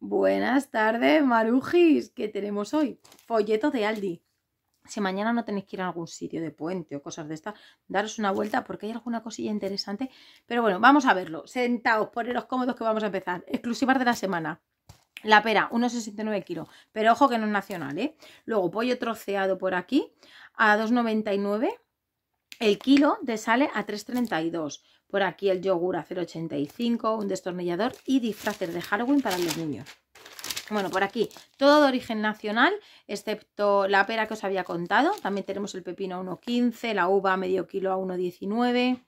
Buenas tardes, Marujis. ¿Qué tenemos hoy? Folleto de Aldi. Si mañana no tenéis que ir a algún sitio de puente o cosas de estas, daros una vuelta porque hay alguna cosilla interesante. Pero bueno, vamos a verlo. Sentaos, poneros cómodos que vamos a empezar. Exclusivas de la semana. La pera, 1,69 kilos. Pero ojo que no es nacional, ¿eh? Luego pollo troceado por aquí a 2,99. El kilo de sale a 3,32. Por aquí el yogur a 0,85, un destornillador y disfraces de Halloween para los niños. Bueno, por aquí todo de origen nacional, excepto la pera que os había contado. También tenemos el pepino a 1,15, la uva medio kilo a 1,19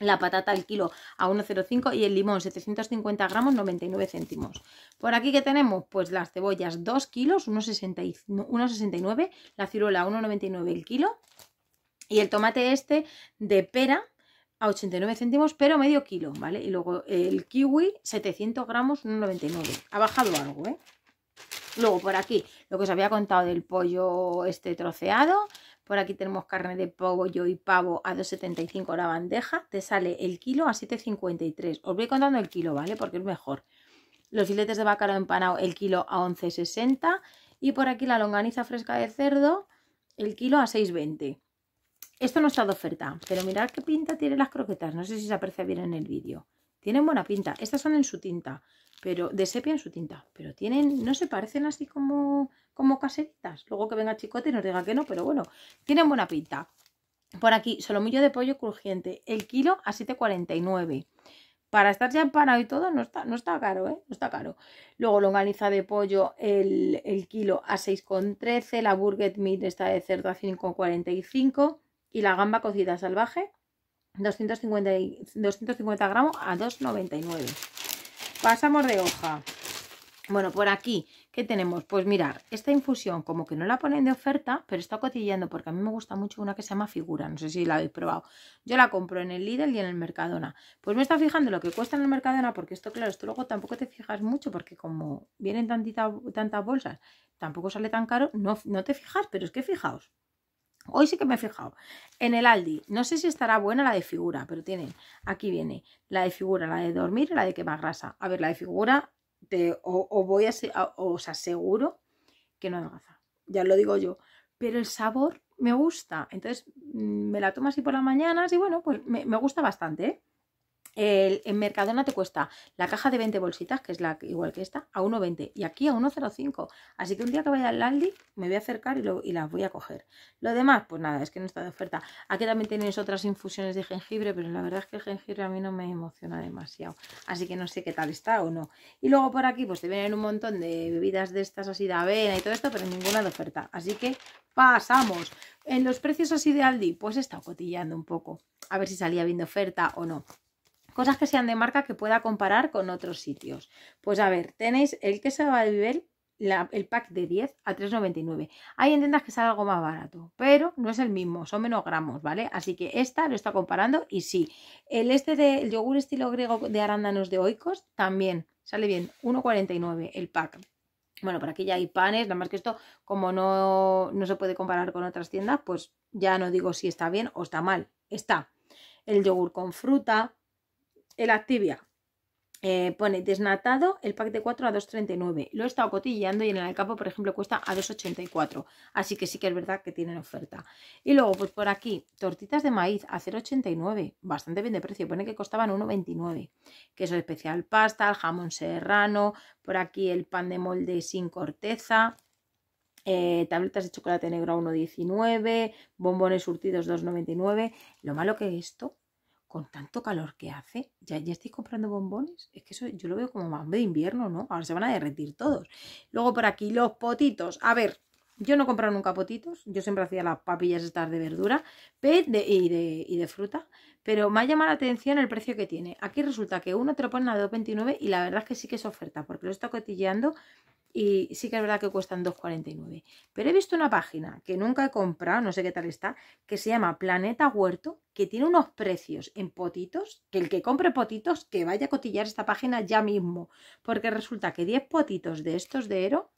la patata al kilo a 1,05 y el limón 750 gramos 99 céntimos. Por aquí que tenemos pues las cebollas 2 kilos 1,69, la ciruela 1,99 el kilo y el tomate este de pera a 89 céntimos, pero medio kilo, ¿vale? Y luego el kiwi, 700 gramos, 1,99. Ha bajado algo, ¿eh? Luego por aquí, lo que os había contado del pollo este troceado. Por aquí tenemos carne de pollo y pavo a 2,75 la bandeja. Te sale el kilo a 7,53. Os voy contando el kilo, ¿vale? Porque es mejor. Los filetes de bacalao empanado, el kilo a 11,60. Y por aquí la longaniza fresca de cerdo, el kilo a 6,20. Esto no está de oferta, pero mirad qué pinta tienen las croquetas. No sé si se aprecia bien en el vídeo. Tienen buena pinta. Estas son en su tinta, pero de sepia en su tinta. Pero tienen, no se parecen así como, como caseritas. Luego que venga Chicote y nos diga que no, pero bueno, tienen buena pinta. Por aquí, solomillo de pollo crujiente. El kilo a 7,49 para estar ya empanado y todo, no está, no está caro, ¿eh? No está caro. Luego longaniza de pollo, el, el kilo a 6,13, la burger meat está de cerdo a 5,45 y la gamba cocida salvaje 250, gramos a 2,99. Pasamos de hoja. Bueno, por aquí, ¿qué tenemos? Pues mirar, esta infusión como que no la ponen de oferta, pero está cotillando porque a mí me gusta mucho una que se llama Figura, no sé si la habéis probado. Yo la compro en el Lidl y en el Mercadona. Pues me está fijando lo que cuesta en el Mercadona porque esto, claro, esto luego tampoco te fijas mucho porque como vienen tantita, tantas bolsas, tampoco sale tan caro, no, no te fijas, pero es que fijaos, Hoy sí que me he fijado. En el Aldi, no sé si estará buena la de figura, pero tienen, aquí viene, la de figura, la de dormir y la de quemar grasa. A ver, la de figura, te, o, voy a, os aseguro que no adelgaza. Ya lo digo yo. Pero el sabor me gusta. Entonces, mm, me la tomo así por las mañanas y bueno, pues me, me gusta bastante, ¿eh? El, en Mercadona te cuesta la caja de 20 bolsitas, que es la igual que esta, a 1,20 y aquí a 1,05. Así que un día que vaya al Aldi me voy a acercar y, y, las voy a coger. Lo demás, pues nada, es que no está de oferta. Aquí también tenéis otras infusiones de jengibre, pero la verdad es que el jengibre a mí no me emociona demasiado. Así que no sé qué tal está o no. Y luego por aquí pues te vienen un montón de bebidas de estas así de avena y todo esto, pero ninguna de oferta. Así que pasamos. En los precios así de Aldi, pues he estado cotillando un poco. A ver si salía bien de oferta o no cosas que sean de marca que pueda comparar con otros sitios. Pues a ver, tenéis el se va a la, el pack de 10 a 3,99. Hay en tiendas que sale algo más barato, pero no es el mismo, son menos gramos, ¿vale? Así que esta lo está comparando y sí. El este del yogur estilo griego de arándanos de Oikos también sale bien, 1,49 el pack. Bueno, por aquí ya hay panes, nada más que esto, como no, no se puede comparar con otras tiendas, pues ya no digo si está bien o está mal. Está el yogur con fruta, el Activia. Eh, pone desnatado el pack de 4 a 2,39. Lo he estado cotillando y en el Alcapo, por ejemplo, cuesta a 2,84. Así que sí que es verdad que tienen oferta. Y luego, pues por aquí, tortitas de maíz a 0,89. Bastante bien de precio. Pone que costaban 1,29. es especial pasta, jamón serrano. Por aquí el pan de molde sin corteza. Eh, tabletas de chocolate negro a 1,19. Bombones surtidos 2,99. Lo malo que esto con tanto calor que hace, ¿ya, ya estáis comprando bombones? Es que eso yo lo veo como más de invierno, ¿no? Ahora se van a derretir todos. Luego por aquí los potitos. A ver, yo no he comprado nunca potitos, yo siempre hacía las papillas estas de verdura de, y, de, y, de, fruta, pero me ha llamado la atención el precio que tiene. Aquí resulta que uno te lo ponen a 2,29 y la verdad es que sí que es oferta, porque lo está cotilleando y sí que es verdad que cuestan 2,49. Pero he visto una página que nunca he comprado, no sé qué tal está, que se llama Planeta Huerto, que tiene unos precios en potitos, que el que compre potitos, que vaya a cotillar esta página ya mismo, porque resulta que 10 potitos de estos de Ero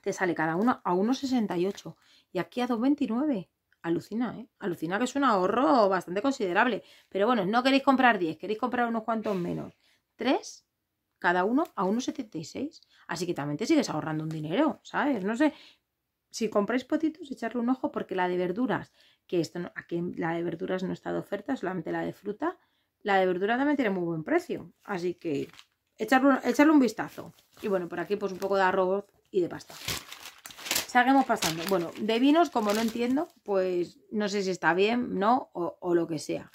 te sale cada uno a 1,68 y aquí a 2,29. Alucina, ¿eh? Alucina que es un ahorro bastante considerable. Pero bueno, no queréis comprar 10, queréis comprar unos cuantos menos. 3 cada uno a 1,76. Así que también te sigues ahorrando un dinero, ¿sabes? No sé, si compráis potitos, echarle un ojo porque la de verduras, que esto aquí la de verduras no está de oferta, solamente la de fruta, la de verdura también tiene muy buen precio. Así que echarle, un vistazo. Y bueno, por aquí pues un poco de arroz y de pasta. Seguimos pasando. Bueno, de vinos, como no entiendo, pues no sé si está bien, no, o lo que sea.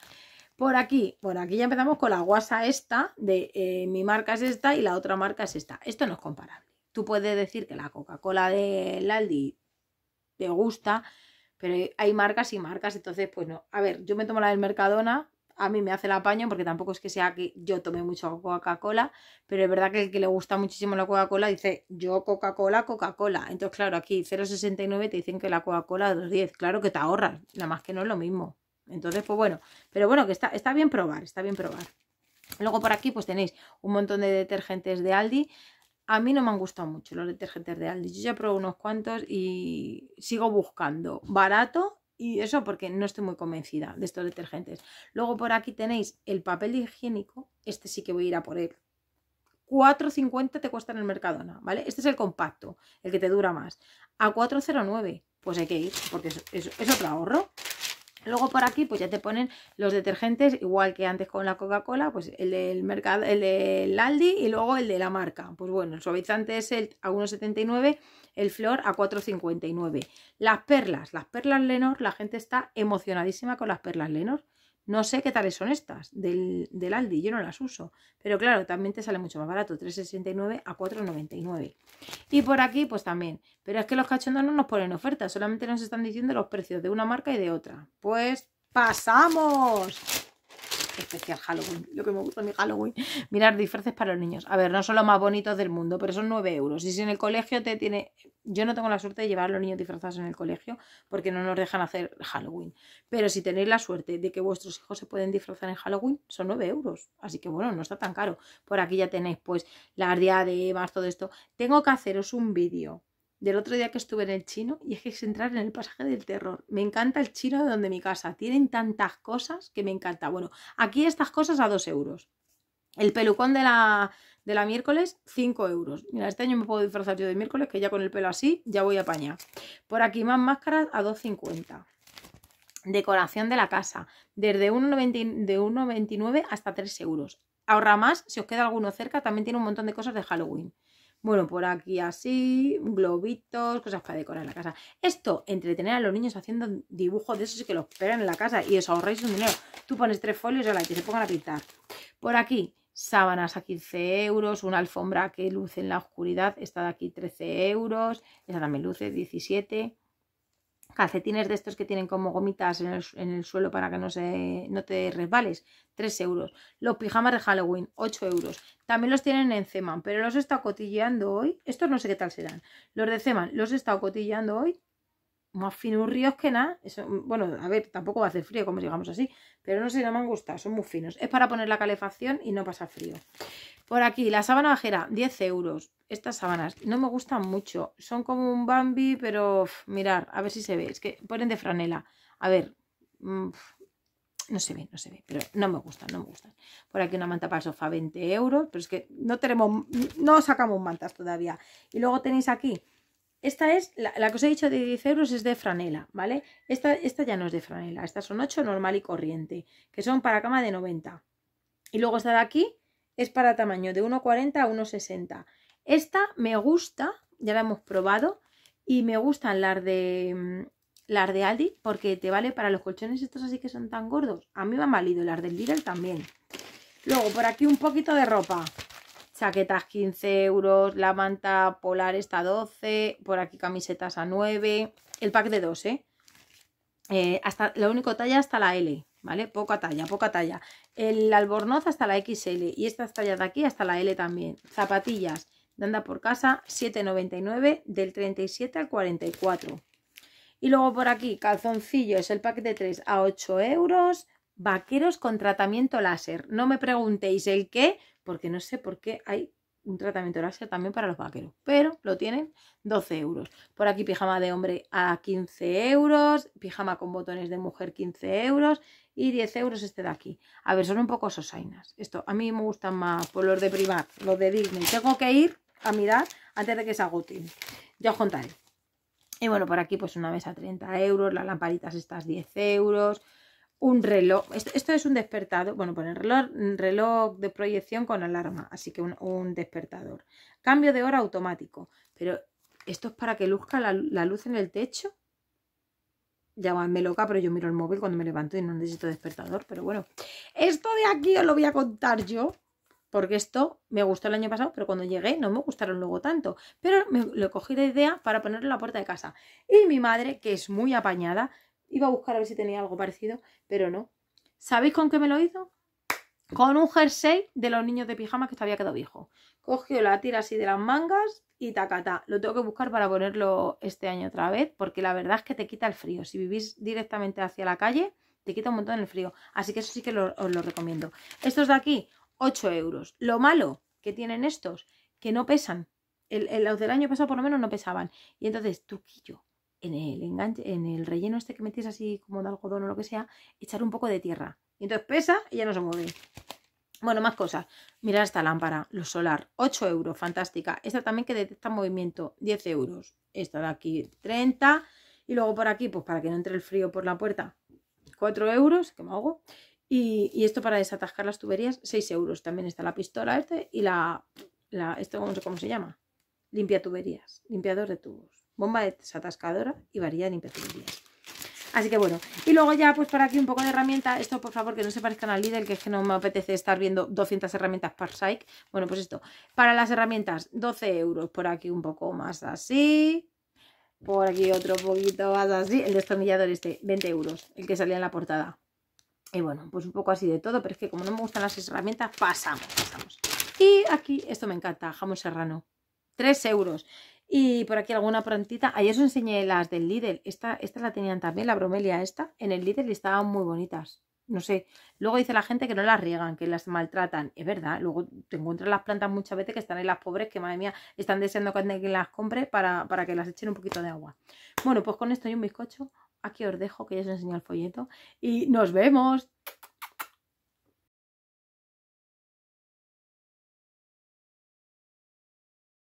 Por aquí, bueno, aquí ya empezamos con la guasa esta de eh, mi marca es esta y la otra marca es esta. Esto no es comparable. Tú puedes decir que la Coca-Cola de Aldi te gusta, pero hay marcas y marcas, entonces pues no. A ver, yo me tomo la del Mercadona, a mí me hace el apaño porque tampoco es que sea que yo tome mucho Coca-Cola, pero es verdad que el que le gusta muchísimo la Coca-Cola dice yo Coca-Cola, Coca-Cola. Entonces, claro, aquí 0,69 te dicen que la Coca-Cola 2,10. Claro que te ahorran, nada más que no es lo mismo. Entonces, pues bueno, pero bueno, que está, está bien probar, está bien probar. Luego por aquí pues tenéis un montón de detergentes de Aldi. A mí no me han gustado mucho los detergentes de Aldi. Yo ya probé unos cuantos y sigo buscando barato y eso porque no estoy muy convencida de estos detergentes. Luego por aquí tenéis el papel higiénico. Este sí que voy a ir a por él. 4,50 te cuesta en el Mercadona, ¿vale? Este es el compacto, el que te dura más. A 4,09, pues hay que ir, porque es otro ahorro. Luego por aquí pues ya te ponen los detergentes, igual que antes con la Coca-Cola, pues el del, mercado, el Aldi y luego el de la marca. Pues bueno, el suavizante es el a 1,79, el flor a 4,59. Las perlas, las perlas Lenor, la gente está emocionadísima con las perlas Lenor. No sé qué tales son estas del, Aldi, yo no las uso. Pero claro, también te sale mucho más barato, 3,69 a 4,99. Y por aquí, pues también. Pero es que los cachondos no nos ponen ofertas, solamente nos están diciendo los precios de una marca y de otra. Pues pasamos especial Halloween. Lo que me gusta mi Halloween. Mirar disfraces para los niños. A ver, no son los más bonitos del mundo, pero son 9 euros. Y si en el colegio te tiene. Yo no tengo la suerte de llevar a los niños disfrazados en el colegio porque no nos dejan hacer Halloween. Pero si tenéis la suerte de que vuestros hijos se pueden disfrazar en Halloween, son 9 euros. Así que bueno, no está tan caro. Por aquí ya tenéis pues la de diademas, todo esto. Tengo que haceros un vídeo del otro día que estuve en el chino y es que es entrar en el pasaje del terror. Me encanta el chino de donde mi casa. Tienen tantas cosas que me encanta. Bueno, aquí estas cosas a 2 euros. El pelucón de la, de la miércoles, 5 euros. Mira, este año me puedo disfrazar yo de miércoles, que ya con el pelo así ya voy a apañar. Por aquí más máscaras a 2,50. Decoración de la casa, desde 1,99 hasta 3 euros. Ahorra más, si os queda alguno cerca, también tiene un montón de cosas de Halloween. Bueno, por aquí así, globitos, cosas para decorar la casa. Esto, entretener a los niños haciendo dibujos de esos que los pegan en la casa y os ahorráis un dinero. Tú pones tres folios y a la que se pongan a pintar. Por aquí, sábanas a 15 euros, una alfombra que luce en la oscuridad, esta de aquí 13 euros, esa también luce 17 calcetines de estos que tienen como gomitas en el, suelo para que no, se, no te resbales, 3 euros. Los pijamas de Halloween, 8 euros. También los tienen en Zeman, pero los he estado cotilleando hoy. Estos no sé qué tal serán. Los de Ceman los he estado cotilleando hoy más finurrios que nada. Eso, mm, bueno, a ver, tampoco va a hacer frío, como digamos así. Pero no sé, no me han gustado, son muy finos. Es para poner la calefacción y no pasa frío. Por aquí, la sábana bajera, 10 euros. Estas sábanas no me gustan mucho. Son como un Bambi, pero mirar, a ver si se ve. Es que ponen de franela. A ver, mm, no se ve, no se ve, pero no me gustan, no me gustan. Por aquí una manta para sofá, 20 euros, pero es que no tenemos, no sacamos mantas todavía. Y luego tenéis aquí esta es, la, que os he dicho de 10 euros es de franela, ¿vale? Esta, ya no es de franela, estas son 8 normal y corriente, que son para cama de 90. Y luego esta de aquí es para tamaño de 1,40 a 1,60. Esta me gusta, ya la hemos probado, y me gustan las de, mm, las de Aldi porque te vale para los colchones estos así que son tan gordos. A mí me han valido, las del Lidl también. Luego por aquí un poquito de ropa chaquetas 15 euros, la manta polar está 12, por aquí camisetas a 9, el pack de 2, ¿eh? ¿eh? hasta, lo único talla hasta la L, ¿vale? Poca talla, poca talla. El albornoz hasta la XL y estas tallas de aquí hasta la L también. Zapatillas de anda por casa, 7,99 del 37 al 44. Y luego por aquí, calzoncillos, el pack de 3 a 8 euros, vaqueros con tratamiento láser. No me preguntéis el qué, porque no sé por qué hay un tratamiento láser también para los vaqueros, pero lo tienen 12 euros. Por aquí pijama de hombre a 15 euros, pijama con botones de mujer 15 euros y 10 euros este de aquí. A ver, son un poco sosainas. Esto a mí me gustan más por los de Privat, los de Disney. Tengo que ir a mirar antes de que se agoten. Ya os contaré. Y bueno, por aquí pues una mesa 30 euros, las lamparitas estas 10 euros, un reloj. Esto, es un despertador. Bueno, poner pues reloj, reloj de proyección con alarma, así que un, despertador. Cambio de hora automático. Pero esto es para que luzca la, luz en el techo. Ya loca, pero yo miro el móvil cuando me levanto y no necesito despertador. Pero bueno, esto de aquí os lo voy a contar yo. Porque esto me gustó el año pasado, pero cuando llegué no me gustaron luego tanto. Pero me lo cogí de idea para ponerlo en la puerta de casa. Y mi madre, que es muy apañada, Iba a buscar a ver si tenía algo parecido, pero no. ¿Sabéis con qué me lo hizo? Con un jersey de los niños de pijama que todavía quedado viejo. Cogió la tira así de las mangas y tacata. Lo tengo que buscar para ponerlo este año otra vez, porque la verdad es que te quita el frío. Si vivís directamente hacia la calle, te quita un montón el frío. Así que eso sí que os lo recomiendo. Estos de aquí, 8 euros. Lo malo que tienen estos, que no pesan. El, los del año pasado por lo menos no pesaban. Y entonces, tuquillo en el enganche, en el relleno este que metes así como de algodón o lo que sea, echar un poco de tierra. Y entonces pesa y ya no se mueve. Bueno, más cosas. Mirad esta lámpara, lo solar, 8 euros, fantástica. Esta también que detecta movimiento, 10 euros. Esta de aquí, 30. Y luego por aquí, pues para que no entre el frío por la puerta, 4 euros, que me hago. Y, esto para desatascar las tuberías, 6 euros. También está la pistola este y la, la esto no cómo se llama, limpia tuberías, limpiador de tubos bomba desatascadora y varilla de imperfecciones. Así que bueno, y luego ya pues para aquí un poco de herramienta, esto por favor que no se parezcan al líder, que es que no me apetece estar viendo 200 herramientas para Psych, bueno pues esto, para las herramientas 12 euros, por aquí un poco más así, por aquí otro poquito más así, el destornillador este, 20 euros, el que salía en la portada, y bueno, pues un poco así de todo, pero es que como no me gustan las herramientas, pasamos, pasamos. Y aquí, esto me encanta, jamón serrano, 3 euros. Y por aquí alguna plantita. Ayer os enseñé las del Lidl. Esta, la tenían también, la bromelia esta. En el Lidl y estaban muy bonitas. No sé. Luego dice la gente que no las riegan, que las maltratan. Es verdad. Luego te encuentras las plantas muchas veces que están en las pobres, que madre mía, están deseando que las compre para, para que las echen un poquito de agua. Bueno, pues con esto y un bizcocho, aquí os dejo, que ya os enseño el folleto. Y nos vemos.